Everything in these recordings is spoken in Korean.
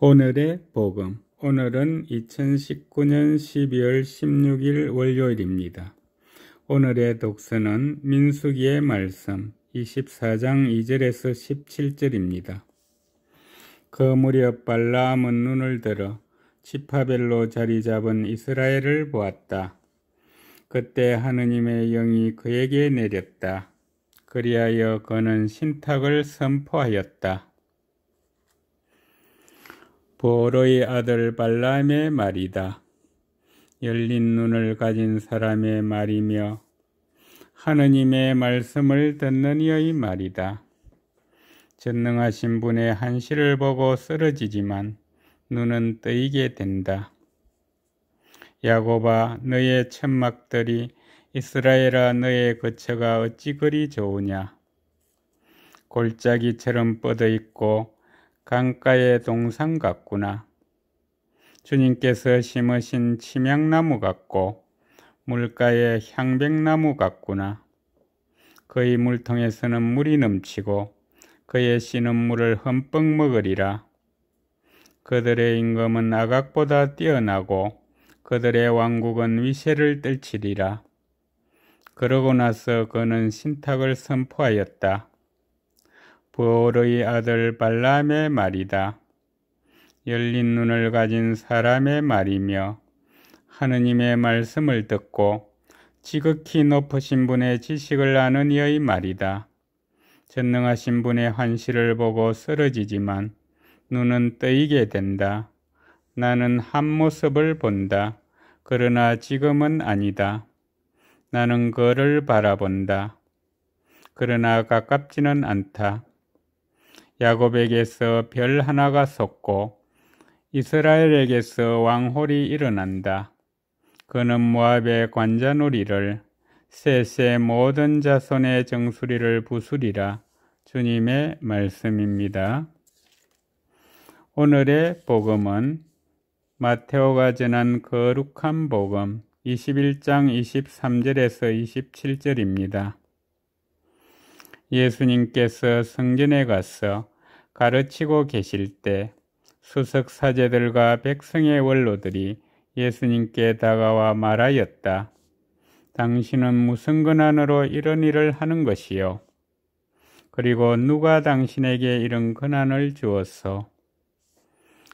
오늘의 복음. 오늘은 2019년 12월 16일 월요일입니다. 오늘의 독서는 민수기의 말씀 24장 2절에서 17절입니다. 그 무렵 발라암은 눈을 들어 지파벨로 자리 잡은 이스라엘을 보았다. 그때 하느님의 영이 그에게 내렸다. 그리하여 그는 신탁을 선포하였다. 보로의 아들 발람의 말이다. 열린 눈을 가진 사람의 말이며 하느님의 말씀을 듣는 이의 말이다. 전능하신 분의 한시를 보고 쓰러지지만 눈은 뜨이게 된다. 야곱아 너의 천막들이 이스라엘아 너의 거처가 어찌 그리 좋으냐. 골짜기처럼 뻗어있고 강가의 동상 같구나. 주님께서 심으신 치명나무 같고 물가의 향백나무 같구나. 그의 물통에서는 물이 넘치고 그의 씨는 물을 흠뻑 먹으리라. 그들의 임금은 아각보다 뛰어나고 그들의 왕국은 위세를 떨치리라. 그러고 나서 그는 신탁을 선포하였다. 부월의 아들 발람의 말이다. 열린 눈을 가진 사람의 말이며 하느님의 말씀을 듣고 지극히 높으신 분의 지식을 아는 이의 말이다. 전능하신 분의 환시을 보고 쓰러지지만 눈은 뜨이게 된다. 나는 한 모습을 본다. 그러나 지금은 아니다. 나는 그를 바라본다. 그러나 가깝지는 않다. 야곱에게서 별 하나가 섰고 이스라엘에게서 왕홀이 일어난다. 그는 모압의 관자놀이를 셋의 모든 자손의 정수리를 부수리라 주님의 말씀입니다. 오늘의 복음은 마테오가 전한 거룩한 복음 21장 23절에서 27절입니다. 예수님께서 성전에 가서 가르치고 계실 때 수석 사제들과 백성의 원로들이 예수님께 다가와 말하였다. 당신은 무슨 근안으로 이런 일을 하는 것이요? 그리고 누가 당신에게 이런 근안을 주었소?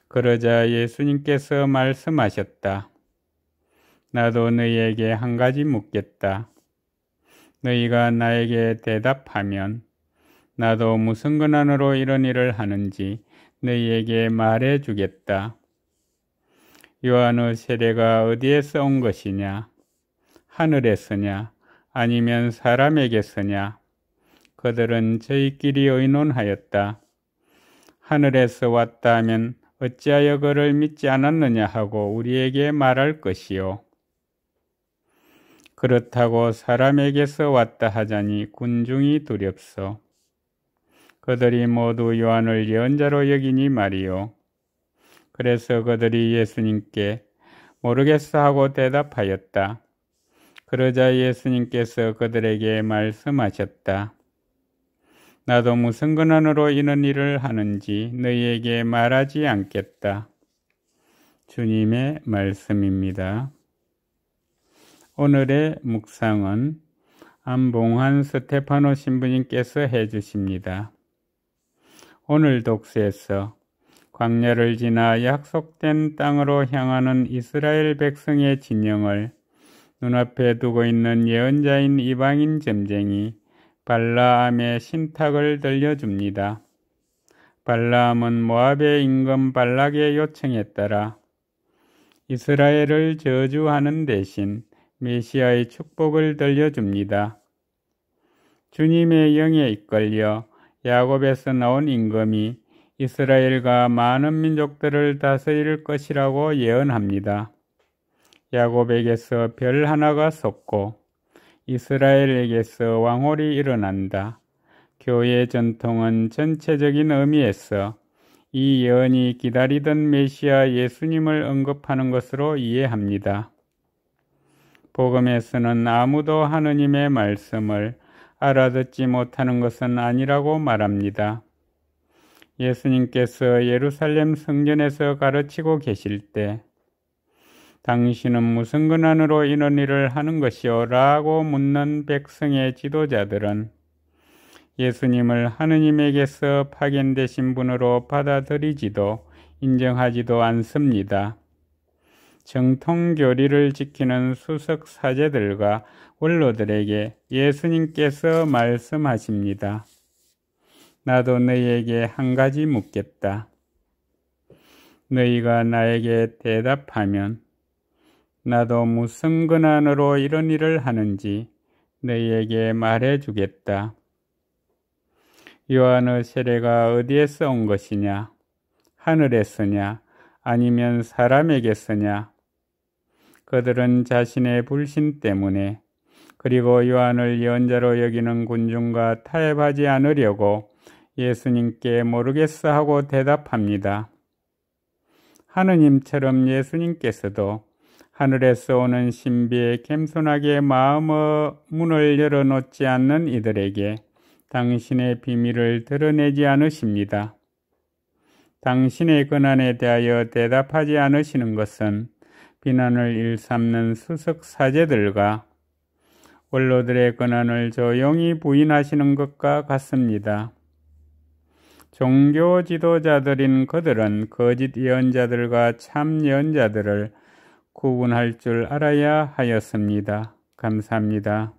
그러자 예수님께서 말씀하셨다. 나도 너희에게 한 가지 묻겠다. 너희가 나에게 대답하면 나도 무슨 근안으로 이런 일을 하는지 너희에게 말해 주겠다. 요한의 세례가 어디에서 온 것이냐? 하늘에서냐? 아니면 사람에게서냐? 그들은 저희끼리 의논하였다. 하늘에서 왔다 하면 어찌하여 그를 믿지 않았느냐 하고 우리에게 말할 것이요. 그렇다고 사람에게서 왔다 하자니 군중이 두렵소. 그들이 모두 요한을 예언자로 여기니 말이요. 그래서 그들이 예수님께 모르겠어 하고 대답하였다. 그러자 예수님께서 그들에게 말씀하셨다. 나도 무슨 근원으로 이런 일을 하는지 너희에게 말하지 않겠다. 주님의 말씀입니다. 오늘의 묵상은 안봉환 스테파노 신부님께서 해주십니다. 오늘 독서에서 광야를 지나 약속된 땅으로 향하는 이스라엘 백성의 진영을 눈앞에 두고 있는 예언자인 이방인 점쟁이 발라함의 신탁을 들려줍니다. 발라함은 모압의 임금 발락의 요청에 따라 이스라엘을 저주하는 대신 메시아의 축복을 들려줍니다. 주님의 영에 이끌려 야곱에서 나온 임금이 이스라엘과 많은 민족들을 다스릴 것이라고 예언합니다. 야곱에게서 별 하나가 솟고 이스라엘에게서 왕홀이 일어난다. 교회 전통은 전체적인 의미에서 이 예언이 기다리던 메시아 예수님을 언급하는 것으로 이해합니다. 복음에서는 아무도 하느님의 말씀을 알아듣지 못하는 것은 아니라고 말합니다. 예수님께서 예루살렘 성전에서 가르치고 계실 때 당신은 무슨 근안으로 이런 일을 하는 것이오 라고 묻는 백성의 지도자들은 예수님을 하느님에게서 파견되신 분으로 받아들이지도 인정하지도 않습니다. 정통 교리를 지키는 수석 사제들과 원로들에게 예수님께서 말씀하십니다. 나도 너희에게 한 가지 묻겠다. 너희가 나에게 대답하면 나도 무슨 근안으로 이런 일을 하는지 너희에게 말해 주겠다. 요한의 세례가 어디에서 온 것이냐? 하늘에서냐? 아니면 사람에게 쓰냐? 그들은 자신의 불신 때문에 그리고 요한을 연자로 여기는 군중과 타협하지 않으려고 예수님께 모르겠어 하고 대답합니다. 하느님처럼 예수님께서도 하늘에서 오는 신비에 겸손하게 마음의 문을 열어놓지 않는 이들에게 당신의 비밀을 드러내지 않으십니다. 당신의 권한에 대하여 대답하지 않으시는 것은 비난을 일삼는 수석 사제들과 원로들의 권한을 조용히 부인하시는 것과 같습니다. 종교 지도자들인 그들은 거짓 예언자들과 참 예언자들을 구분할 줄 알아야 하였습니다. 감사합니다.